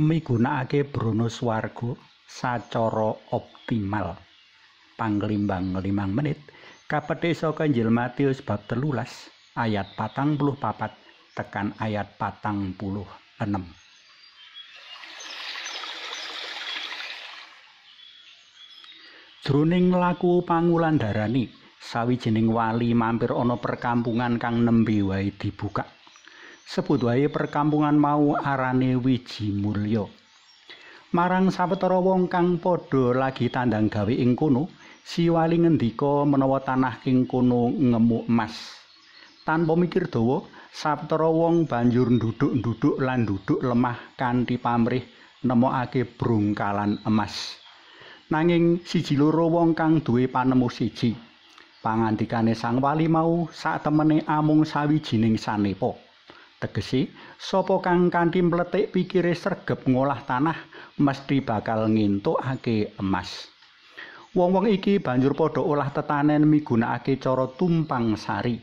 migunakake brana swarga sacara optimal. Panglimbang 5 menit kapethik saka Injil Matius bab 13 ayat 44 tekan ayat 46. Jroning laku pangulandarani sawijining wali mampir ana perkampungan kang nembe wae dibukak. sebut wae perkampungan mau arane Wiji Mulya. Marang sawetara wong kang padha lagi tandang gawe ing kono, Siwali ngendika menawa tanah ing kono ngemuk emas. Tanpa mikir dawa, sawetara wong banjur nduduk-nduduk lan duduk lemah kanthi pamrih nemokake brungkalan emas. Nanging siji loro wong kang duwe panemu siji. Pangandikane Sang Wali mau saktemene amung sawijining sanepa. tegesi sapa kang kanthi mletik pikire sergep ngolah tanah mesti bakal ngintukake emas wong-wong iki banjur padha olah tetanen migunakake cara tumpang sari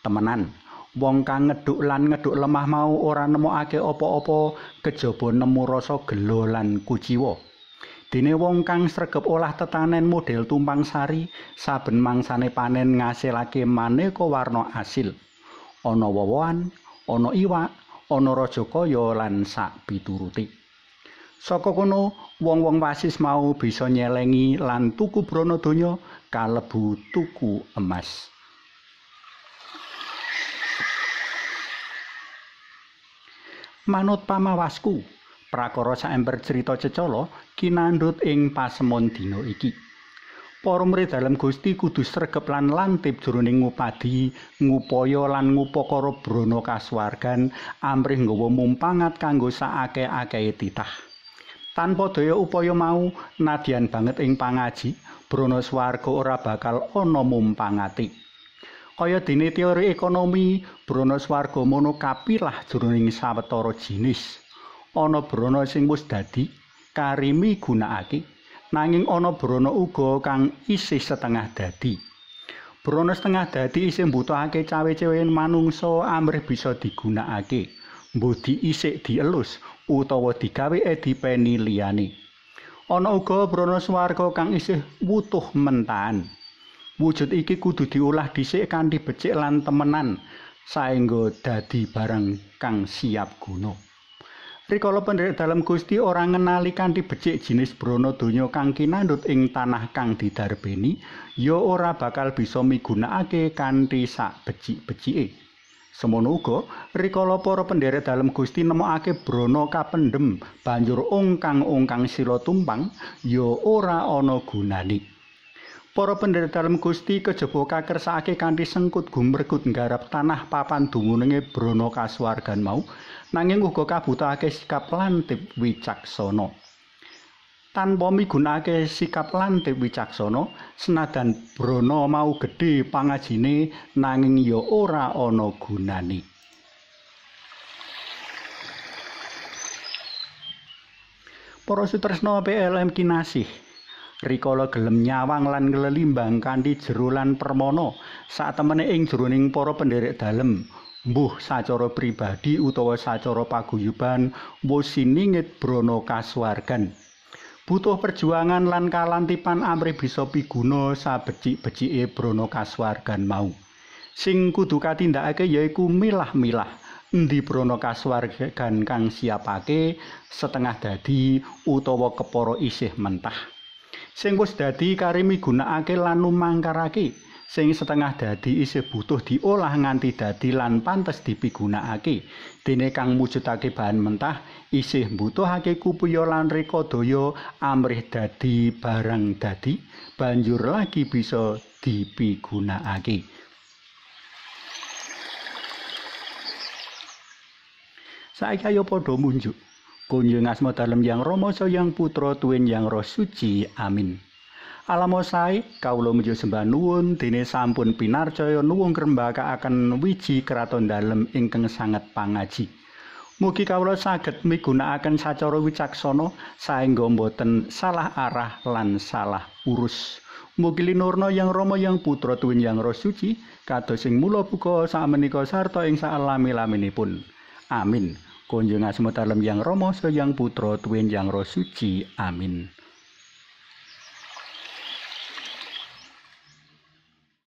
temenan wong kang ngeduk lan ngeduk lemah mau ora nemokake apa-apa kejaba nemu rasa gelo lan kuciwa Dene wong kang sregep olah tetanen model tumpang sari, saben mangsane panen ngasilake maneka warna asil. Ana wowoan, ana iwak, ana raja kaya lan sak pituruti. Saka kono wong-wong wasis mau bisa nyelengi lan tuku brana donya kalebu tuku emas. Manut pamawasku, prakara saemper cerita cecala kinandhut ing pasemon dina iki. Para mri dalem Gusti kudu sregep lan lantip jroning ngupadi, ngupaya lan ngupakara brana kaswargan amrih nggawa mumpangat kanggo saake-akee titah. Tanpa daya upaya mau, nadyan banget ing pangaji, brana swarga ora bakal ana mumpangati. Kaya dene teori ekonomi, brana swarga mono kapilah jroning sawetara jinis. Ana brana sing wis dadi, karimi gunakake. Nanging ana brana uga kang isih setengah dadi. Brana setengah dadi isih mbutuhake cawe-cewen manungsa amrih bisa digunakake. Mbodi isik dielus utawa digawe edipeni liyane. Ana uga brana swarga kang isih wutuh mentan. Wujud iki kudu diolah dhisik kanthi becik lan temenan saengga dadi barang kang siap guna. Rikala pendhek dalem Gusti ora ngenali kanthi becik jinis brana donya kang kinandhut ing tanah kang didarbeni, ya ora bakal bisa migunakake kanthi sak becik-becike. Semono uga rikala para pendhere dalem Gusti nemokake brana kapendhem banjur ungkang-ungkang sila tumpang ya ora ana gunane. Para pendeta dalam Gusti kejaba kakersakake kanthi sengkut gumregut nggarap tanah papan dumunenge brana kasuwargan mau, nanging uga kabutake sikap lantip wicaksana. Tanpa migunakake sikap lantip wicaksana, senadan brana mau gedhe pangajine nanging ya ora ana gunane. Para sutresna PLM kinasih rikala gelem nyawang lan nglelimbang kanthi jero lan Saat satemene ing jroning para penderek dalem mbuh sacara pribadi utawa sacara paguyuban wusiningit brana kasuwargan butuh perjuangan lan kalantipan amri bisa piguna sabecik-becike brana Kaswargan mau sing kudu katindakake yaiku milah-milah endi brana Kaswargan kang siapake setengah dadi utawa keporo isih mentah sing wis dadi karimi gunakake lan numangkarake sing setengah dadi isih butuh diolah nganti dadi lan pantes dipigunakake dene kang mujudake bahan mentah isih mbutuhake kupuyo lan rekodaya amrih dadi barang dadi banjur lagi bisa dipigunakake saiki ayo padha munjuk Kunjung asmo dalem yang Rama yang putra tuwin yang roh suci. Amin. Alamosai kawula muji sembah nuwun dene sampun pinarcaya nuwung akan wiji keraton dalem ingkang sanget pangaji. Mugi kawula saged migunakaken sacara wicaksana saengga boten salah arah lan salah urus. Mugi linurna yang romo yang putra tuwin yang roh suci kados sing mula buka sakmenika sarta ing salamelaminipun. Amin. kunjung asmo alam yang romo so yang putra tuwin yang roh suci amin